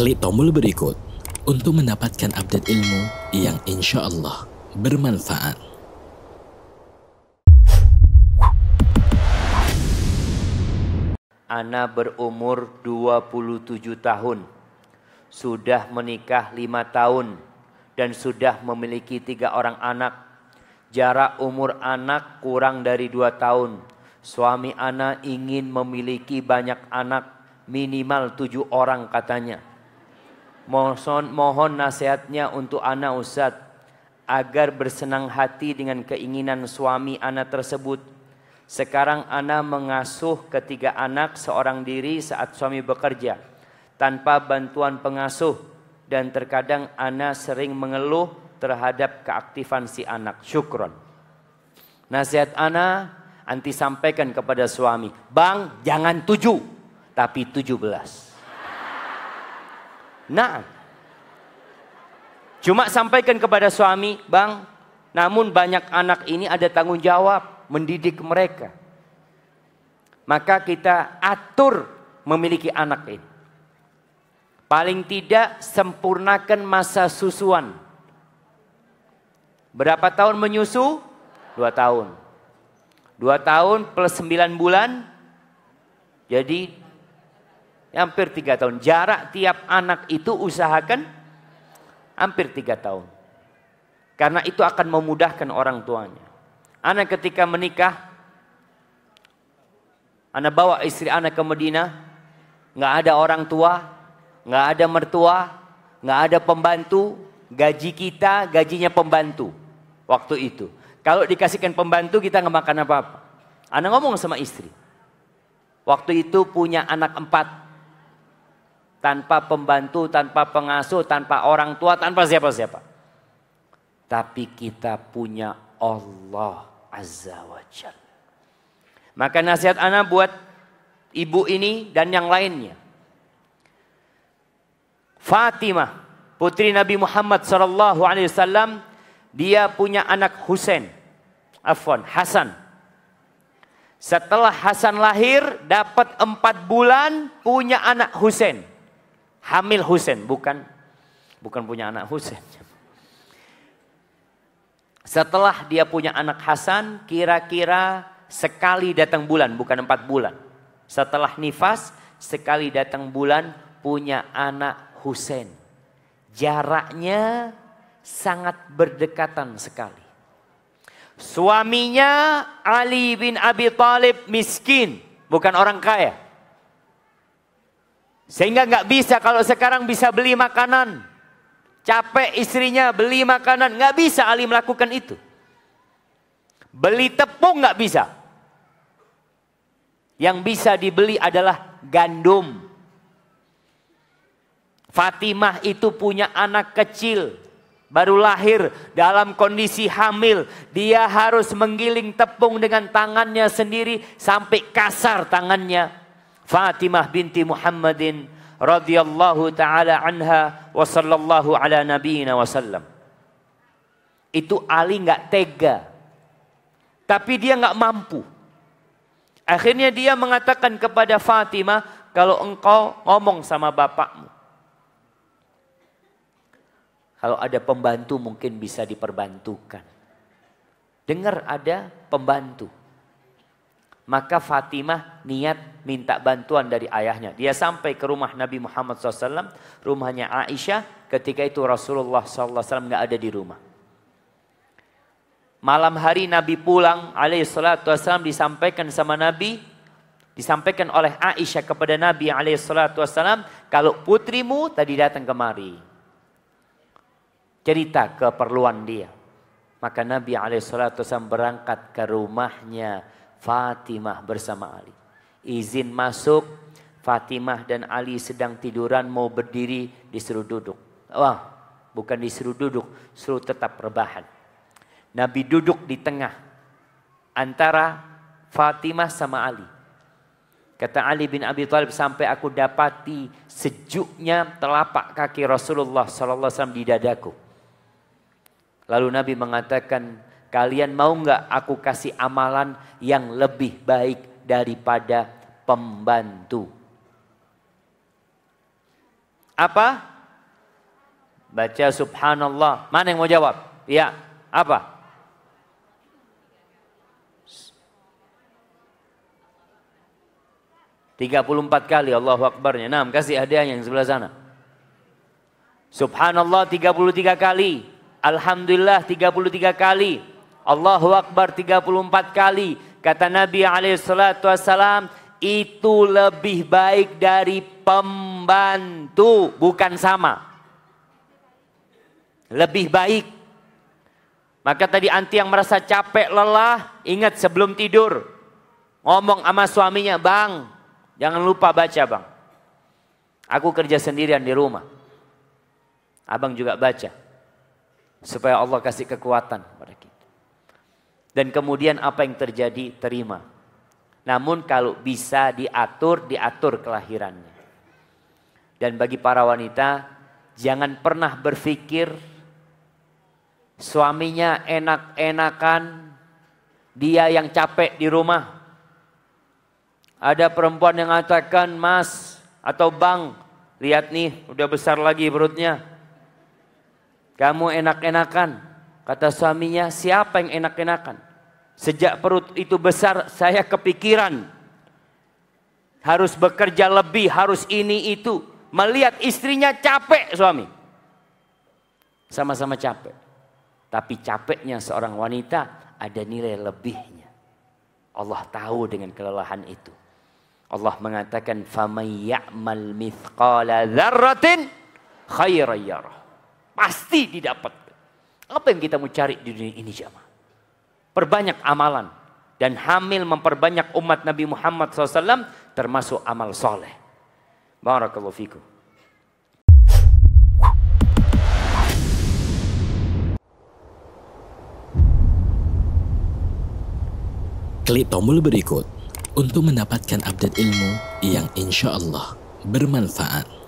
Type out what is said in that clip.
Klik tombol berikut untuk mendapatkan update ilmu yang insya Allah bermanfaat. Ana berumur 27 tahun, sudah menikah 5 tahun, dan sudah memiliki tiga orang anak jarak umur anak kurang dari dua tahun. Suami ana ingin memiliki banyak anak, minimal tujuh orang katanya. Mohon, mohon nasihatnya untuk ana Ustaz agar bersenang hati dengan keinginan suami anak tersebut. Sekarang ana mengasuh ketiga anak seorang diri saat suami bekerja tanpa bantuan pengasuh dan terkadang ana sering mengeluh terhadap keaktifan si anak. Syukron. Nasihat ana anti sampaikan kepada suami, "Bang, jangan tujuh, tapi tujuh belas. Nah. Cuma sampaikan kepada suami, bang, namun banyak anak ini ada tanggung jawab mendidik mereka. Maka kita atur memiliki anak ini. Paling tidak sempurnakan masa susuan. Berapa tahun menyusu? Dua tahun. Dua tahun plus sembilan bulan. Jadi hampir tiga tahun. Jarak tiap anak itu usahakan hampir tiga tahun. Karena itu akan memudahkan orang tuanya. Anak ketika menikah, anak bawa istri anak ke Medina, nggak ada orang tua, nggak ada mertua, nggak ada pembantu, gaji kita gajinya pembantu waktu itu. Kalau dikasihkan pembantu kita nggak makan apa-apa. Anak ngomong sama istri. Waktu itu punya anak empat, tanpa pembantu, tanpa pengasuh, tanpa orang tua, tanpa siapa-siapa. Tapi kita punya Allah Azza wa Jal. Maka nasihat anak buat ibu ini dan yang lainnya. Fatimah, putri Nabi Muhammad sallallahu alaihi wasallam, dia punya anak Husain. Afwan, Hasan. Setelah Hasan lahir, dapat empat bulan, punya anak Husain. Hamil Husain, bukan bukan punya anak Husain. Setelah dia punya anak Hasan, kira-kira sekali datang bulan, bukan empat bulan. Setelah nifas, sekali datang bulan punya anak Husain. Jaraknya sangat berdekatan sekali. Suaminya Ali bin Abi Thalib miskin, bukan orang kaya. Sehingga nggak bisa kalau sekarang bisa beli makanan. Capek istrinya beli makanan. nggak bisa Ali melakukan itu. Beli tepung nggak bisa. Yang bisa dibeli adalah gandum. Fatimah itu punya anak kecil baru lahir dalam kondisi hamil. Dia harus menggiling tepung dengan tangannya sendiri sampai kasar tangannya. Fatimah binti Muhammadin radhiyallahu taala anha wa sallallahu ala nabiyina wa sallam. Itu Ali nggak tega. Tapi dia nggak mampu. Akhirnya dia mengatakan kepada Fatimah, kalau engkau ngomong sama bapakmu. Kalau ada pembantu mungkin bisa diperbantukan. Dengar ada pembantu. Maka Fatimah niat minta bantuan dari ayahnya. Dia sampai ke rumah Nabi Muhammad SAW, rumahnya Aisyah. Ketika itu Rasulullah SAW nggak ada di rumah. Malam hari Nabi pulang alaihissalatu wassalam disampaikan sama Nabi disampaikan oleh Aisyah kepada Nabi alaihissalatu wassalam kalau putrimu tadi datang kemari cerita keperluan dia maka Nabi alaihissalatu wassalam berangkat ke rumahnya Fatimah bersama Ali. Izin masuk, Fatimah dan Ali sedang tiduran mau berdiri disuruh duduk. Wah, bukan disuruh duduk, suruh tetap rebahan. Nabi duduk di tengah antara Fatimah sama Ali. Kata Ali bin Abi Thalib sampai aku dapati sejuknya telapak kaki Rasulullah sallallahu alaihi wasallam di dadaku. Lalu Nabi mengatakan, Kalian mau nggak aku kasih amalan yang lebih baik daripada pembantu? Apa? Baca subhanallah. Mana yang mau jawab? Ya, apa? Tiga puluh empat kali Allah Akbarnya. Nah, kasih hadiah yang sebelah sana. Subhanallah tiga puluh tiga kali. Alhamdulillah tiga puluh tiga kali. Allahu Akbar 34 kali. Kata Nabi Alaihissalam itu lebih baik dari pembantu, bukan sama. Lebih baik. Maka tadi anti yang merasa capek, lelah, ingat sebelum tidur. Ngomong sama suaminya, bang, jangan lupa baca bang. Aku kerja sendirian di rumah. Abang juga baca. Supaya Allah kasih kekuatan kepada dan kemudian apa yang terjadi terima. Namun kalau bisa diatur, diatur kelahirannya. Dan bagi para wanita, jangan pernah berpikir suaminya enak-enakan, dia yang capek di rumah. Ada perempuan yang mengatakan, mas atau bang, lihat nih udah besar lagi perutnya. Kamu enak-enakan, Kata suaminya, siapa yang enak-enakan? Sejak perut itu besar, saya kepikiran. Harus bekerja lebih, harus ini itu. Melihat istrinya capek suami. Sama-sama capek. Tapi capeknya seorang wanita ada nilai lebihnya. Allah tahu dengan kelelahan itu. Allah mengatakan فَمَنْ يَعْمَلْ مِثْقَالَ ذَرَّةٍ khairan Pasti didapat apa yang kita mau cari di dunia ini jamaah? Perbanyak amalan. Dan hamil memperbanyak umat Nabi Muhammad SAW termasuk amal soleh. Barakallahu fikum. Klik tombol berikut untuk mendapatkan update ilmu yang insya Allah bermanfaat.